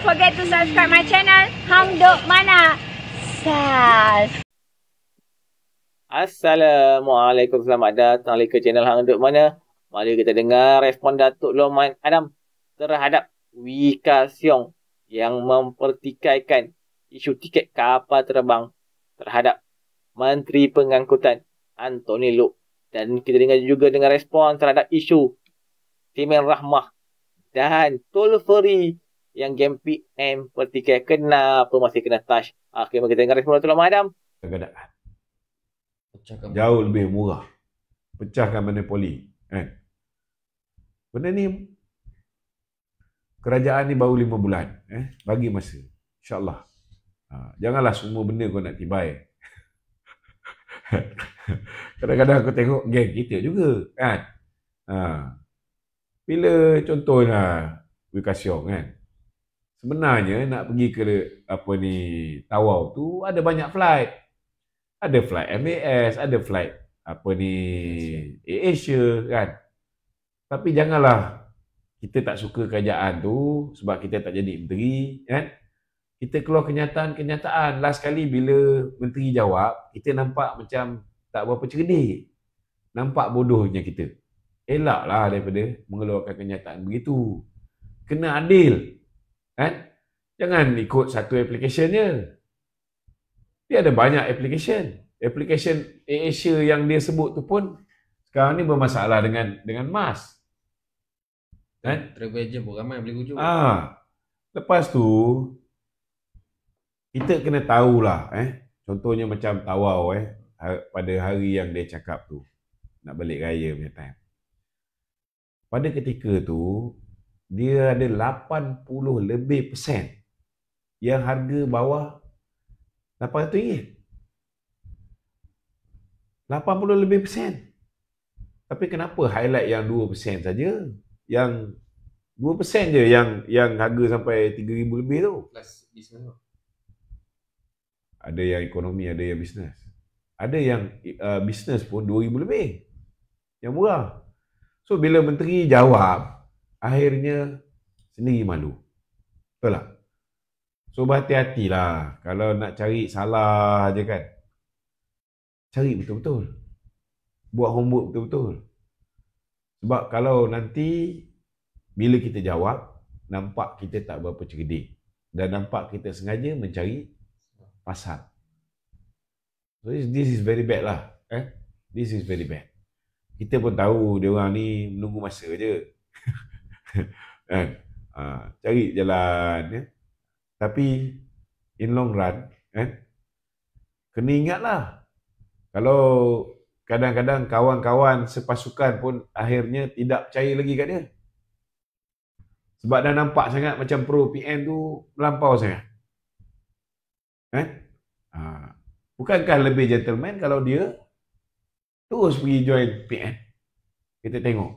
don't forget to subscribe my channel Hamduk Mana Sas Assalamualaikum selamat datang ke channel Hamduk Mana Mari kita dengar respon Datuk Loman Adam terhadap Wika Siong yang mempertikaikan isu tiket kapal terbang terhadap Menteri Pengangkutan Anthony Lok dan kita dengar juga dengan respon terhadap isu Timen Rahmah dan toll free yang game PM pertikai kena apa masih kena touch. Okey, mari kita dengar respon Datuk Lama Adam. Tidak Pecahkan Jauh monopoli. lebih murah. Pecahkan monopoli. Kan? Eh. Benda ni kerajaan ni baru lima bulan. Eh. Bagi masa. InsyaAllah. Ha, janganlah semua benda kau nak tibai. Kadang-kadang aku tengok geng kita juga. Kan? Ha. Bila contohnya Wika kan? Eh. Sebenarnya nak pergi ke apa ni Tawau tu ada banyak flight. Ada flight MAS, ada flight apa ni Asia, Asia kan. Tapi janganlah kita tak suka kerajaan tu sebab kita tak jadi menteri kan. Kita keluar kenyataan-kenyataan. Last kali bila menteri jawab, kita nampak macam tak berapa cerdik. Nampak bodohnya kita. Elaklah daripada mengeluarkan kenyataan begitu. Kena adil. Kan? Jangan ikut satu aplikasinya. je. Dia ada banyak aplikasi, aplikasi Asia yang dia sebut tu pun sekarang ni bermasalah dengan dengan mas. Kan? Travel agent pun ramai beli hujung. Ah. Lepas tu kita kena tahulah eh. Contohnya macam tawau eh pada hari yang dia cakap tu nak balik raya punya time. Pada ketika tu dia ada 80 lebih persen yang harga bawah 800 ringgit. 80 lebih persen. Tapi kenapa highlight yang 2 persen saja? Yang 2 persen je yang yang harga sampai 3,000 lebih tu. Plus bisnes tu. Ada yang ekonomi, ada yang bisnes. Ada yang uh, bisnes pun 2,000 lebih. Yang murah. So bila menteri jawab, akhirnya sendiri malu. Betul tak? So berhati-hatilah kalau nak cari salah je kan. Cari betul-betul. Buat homework betul-betul. Sebab kalau nanti bila kita jawab, nampak kita tak berapa cerdik. Dan nampak kita sengaja mencari pasal. So this is very bad lah. Eh? This is very bad. Kita pun tahu dia orang ni menunggu masa je. kan? ha, cari jalan ya? tapi in long run eh kena ingatlah kalau kadang-kadang kawan-kawan sepasukan pun akhirnya tidak percaya lagi kat dia sebab dah nampak sangat macam pro PN tu melampau saya eh ha. bukankah lebih gentleman kalau dia terus pergi join PN kita tengok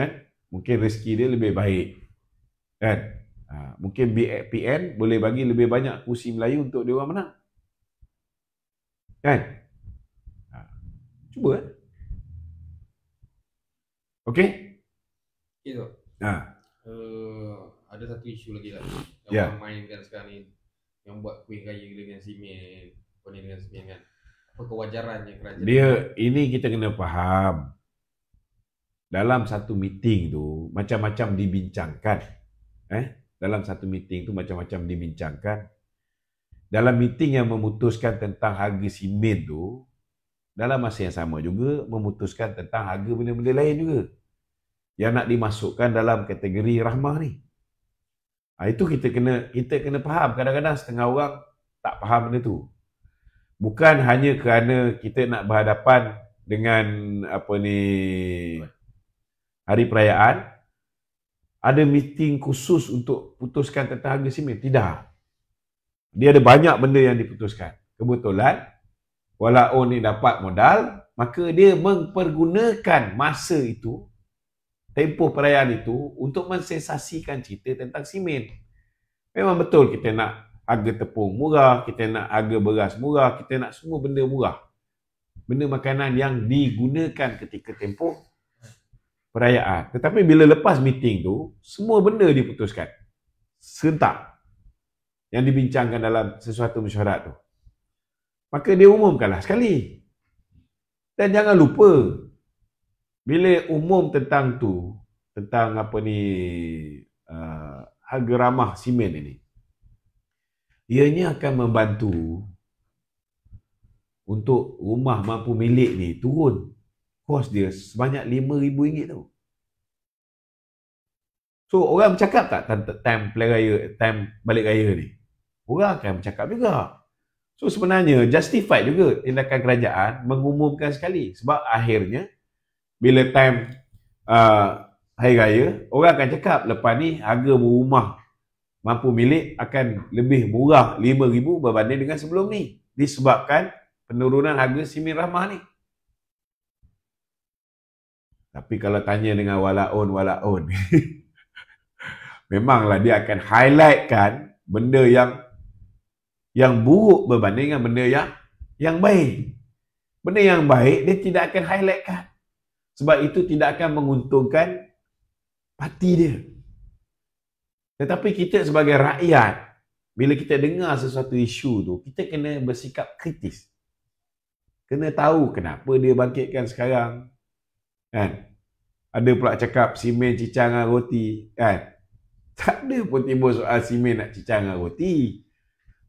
eh mungkin rezeki dia lebih baik. Kan? Ha, mungkin BPN boleh bagi lebih banyak kursi Melayu untuk dia orang menang. Kan? Ha, cuba kan? Okay? Okay, Tok. Ha. Uh, ada satu isu lagi lah. Yang yeah. orang mainkan sekarang ni. Yang buat kuih raya dengan simen. Kuih dengan simen kan. Apa kewajarannya kerajaan? Dia, ini kita kena faham dalam satu meeting tu macam-macam dibincangkan. Eh, dalam satu meeting tu macam-macam dibincangkan. Dalam meeting yang memutuskan tentang harga simen tu, dalam masa yang sama juga memutuskan tentang harga benda-benda lain juga yang nak dimasukkan dalam kategori rahmah ni. Ha, itu kita kena kita kena faham. Kadang-kadang setengah orang tak faham benda tu. Bukan hanya kerana kita nak berhadapan dengan apa ni hari perayaan ada meeting khusus untuk putuskan tentang harga simen. Tidak. Dia ada banyak benda yang diputuskan. Kebetulan Walau ni dapat modal, maka dia mempergunakan masa itu, tempoh perayaan itu untuk mensensasikan cerita tentang simen. Memang betul kita nak harga tepung murah, kita nak harga beras murah, kita nak semua benda murah. Benda makanan yang digunakan ketika tempoh perayaan. Tetapi bila lepas meeting tu, semua benda diputuskan. sentak. Yang dibincangkan dalam sesuatu mesyuarat tu. Maka dia umumkanlah sekali. Dan jangan lupa, bila umum tentang tu, tentang apa ni, uh, harga ramah simen ini, ianya akan membantu untuk rumah mampu milik ni turun kos dia sebanyak RM5,000 tu. So, orang bercakap tak time play raya, time balik raya ni? Orang akan bercakap juga. So, sebenarnya justified juga tindakan kerajaan mengumumkan sekali. Sebab akhirnya, bila time uh, hari raya, orang akan cakap lepas ni harga rumah mampu milik akan lebih murah RM5,000 berbanding dengan sebelum ni. Disebabkan penurunan harga Simin Rahmah ni. Tapi kalau tanya dengan walaun, walaun. Memanglah dia akan highlightkan benda yang yang buruk berbanding dengan benda yang yang baik. Benda yang baik dia tidak akan highlightkan. Sebab itu tidak akan menguntungkan parti dia. Tetapi kita sebagai rakyat, bila kita dengar sesuatu isu tu, kita kena bersikap kritis. Kena tahu kenapa dia bangkitkan sekarang, Kan? Ada pula cakap simen cicang dengan roti. Kan? Tak ada pun timbul soal simen nak cicang dengan roti.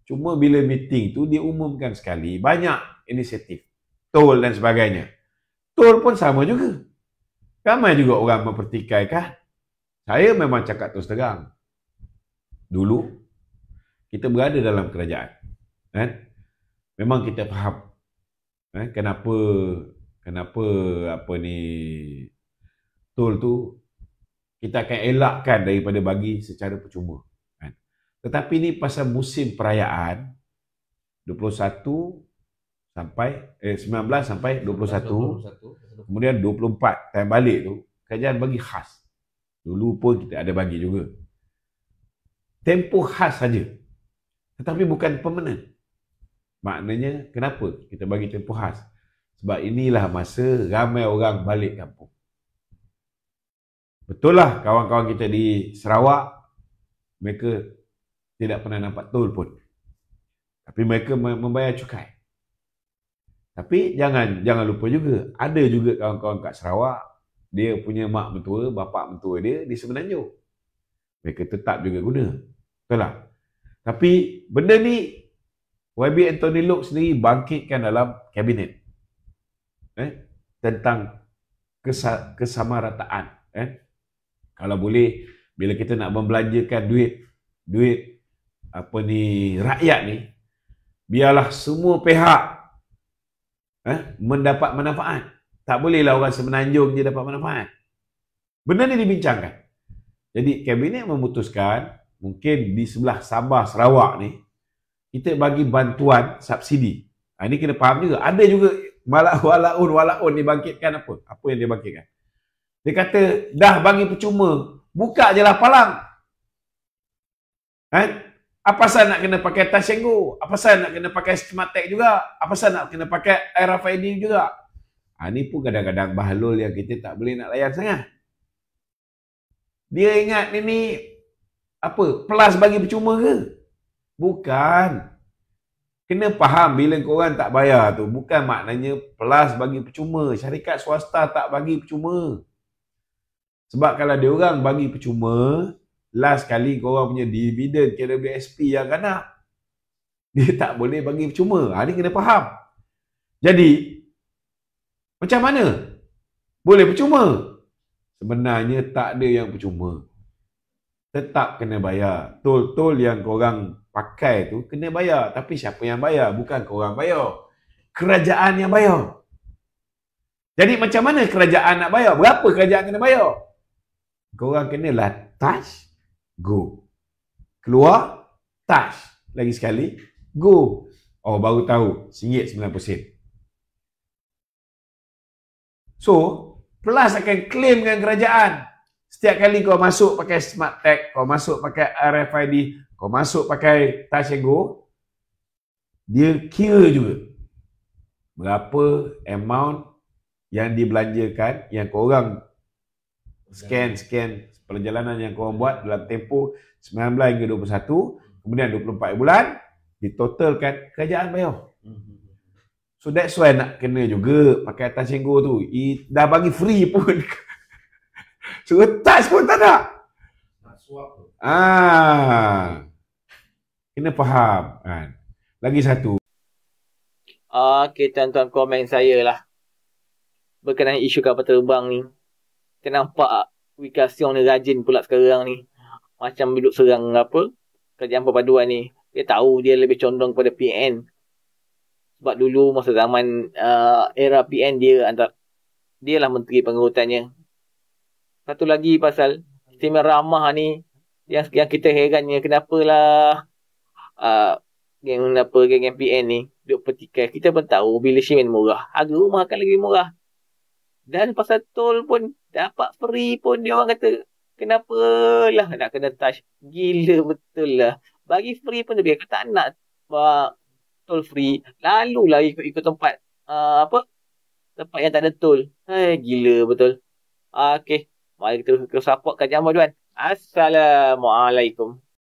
Cuma bila meeting tu dia umumkan sekali banyak inisiatif. Tol dan sebagainya. Tol pun sama juga. Ramai juga orang mempertikai Saya memang cakap terus terang. Dulu, kita berada dalam kerajaan. Kan? Memang kita faham kan, kenapa kenapa apa ni tool tu kita akan elakkan daripada bagi secara percuma kan tetapi ni pasal musim perayaan 21 sampai eh 19 sampai 21, 21 kemudian 24 time balik tu kajian bagi khas dulu pun kita ada bagi juga tempoh khas saja tetapi bukan permanent maknanya kenapa kita bagi tempoh khas sebab inilah masa ramai orang balik kampung. Betul lah kawan-kawan kita di Sarawak, mereka tidak pernah nampak tol pun. Tapi mereka membayar cukai. Tapi jangan jangan lupa juga, ada juga kawan-kawan kat Sarawak, dia punya mak mentua, bapa mentua dia di Semenanjung. Mereka tetap juga guna. Betul lah. Tapi benda ni, YB Anthony Lok sendiri bangkitkan dalam kabinet eh, tentang kesa, kesamarataan. Eh. Kalau boleh, bila kita nak membelanjakan duit, duit apa ni rakyat ni, biarlah semua pihak eh, mendapat manfaat. Tak bolehlah orang semenanjung je dapat manfaat. Benda ni dibincangkan. Jadi kabinet memutuskan mungkin di sebelah Sabah, Sarawak ni, kita bagi bantuan subsidi. Ha, ini kena faham juga. Ada juga Walaun, walaun dibangkitkan apa? Apa yang dia bangkitkan? Dia kata, dah bagi percuma. Buka je lah palang. Ha? Apa pasal nak kena pakai tasenggo? Apa pasal nak kena pakai smartek juga? Apa pasal nak kena pakai RFID juga? Ha, ah, ini pun kadang-kadang bahlul yang kita tak boleh nak layan sangat. Dia ingat ni ni apa? Plus bagi percuma ke? Bukan kena faham bila korang tak bayar tu bukan maknanya plus bagi percuma syarikat swasta tak bagi percuma sebab kalau dia orang bagi percuma last kali korang punya dividen KWSP yang kena dia tak boleh bagi percuma ha, ni kena faham jadi macam mana boleh percuma sebenarnya tak ada yang percuma tetap kena bayar tol-tol yang korang pakai tu kena bayar. Tapi siapa yang bayar? Bukan korang bayar. Kerajaan yang bayar. Jadi macam mana kerajaan nak bayar? Berapa kerajaan kena bayar? Korang lah. touch, go. Keluar, touch. Lagi sekali, go. Oh, baru tahu. Singgit 90 sen. So, Plus akan claim dengan kerajaan. Setiap kali kau masuk pakai smart tag, kau masuk pakai RFID, kau masuk pakai touch and go, dia kira juga berapa amount yang dibelanjakan yang kau orang scan scan perjalanan yang kau buat dalam tempoh 19 hingga 21 kemudian 24 bulan ditotalkan kerajaan bayar. So that's why nak kena juga pakai atas senggo tu. I, dah bagi free pun. Suruh touch pun tak nak. Ah kena faham kan. Lagi satu. Ah, okay, tuan-tuan komen saya lah. Berkenaan isu kapal terbang ni. Kenampak Wika Siong ni rajin pula sekarang ni. Macam duduk serang apa. Kerajaan perpaduan ni. Dia tahu dia lebih condong kepada PN. Sebab dulu masa zaman uh, era PN dia antar dia lah menteri pengurutannya. Satu lagi pasal Timur Ramah ni yang, yang kita herannya kenapalah Uh, geng apa geng MPN ni duk petikai kita pun tahu bila semen murah harga rumah akan lagi murah dan pasal tol pun dapat free pun dia orang kata kenapa lah nak kena touch gila betul lah bagi free pun lebih aku tak nak uh, tol free lalu lah ikut ikut tempat uh, apa tempat yang tak ada tol hai eh, gila betul uh, okey mari kita support kajian Jambo tuan assalamualaikum